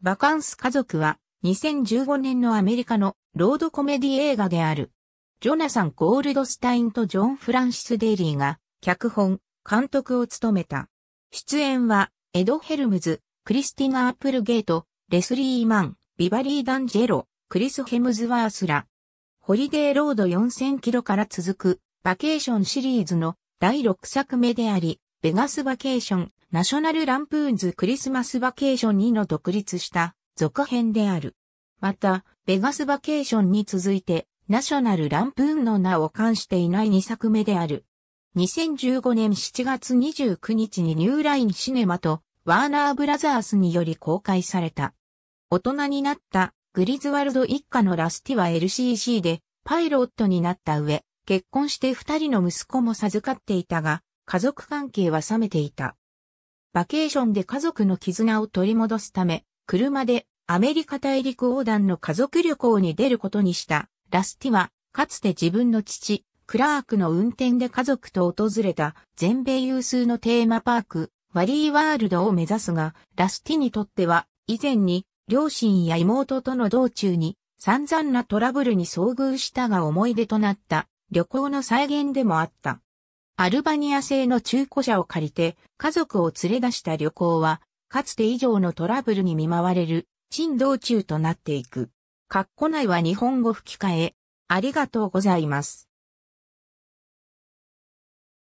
バカンス家族は2015年のアメリカのロードコメディ映画である。ジョナサン・ゴールドスタインとジョン・フランシス・デイリーが脚本、監督を務めた。出演はエド・ヘルムズ、クリスティナ・アップルゲート、レスリー・マン、ビバリー・ダンジェロ、クリス・ヘムズワースラ。ホリデーロード4000キロから続くバケーションシリーズの第6作目であり、ベガスバケーション、ナショナルランプーンズクリスマスバケーション2の独立した続編である。また、ベガスバケーションに続いて、ナショナルランプーンの名を冠していない2作目である。2015年7月29日にニューラインシネマとワーナーブラザースにより公開された。大人になったグリズワルド一家のラスティは LCC でパイロットになった上、結婚して二人の息子も授かっていたが、家族関係は冷めていた。バケーションで家族の絆を取り戻すため、車でアメリカ大陸横断の家族旅行に出ることにしたラスティは、かつて自分の父、クラークの運転で家族と訪れた全米有数のテーマパーク、ワリーワールドを目指すが、ラスティにとっては、以前に両親や妹との道中に散々なトラブルに遭遇したが思い出となった旅行の再現でもあった。アルバニア製の中古車を借りて家族を連れ出した旅行は、かつて以上のトラブルに見舞われる、珍道中となっていく。カッコ内は日本語吹き替え、ありがとうございます。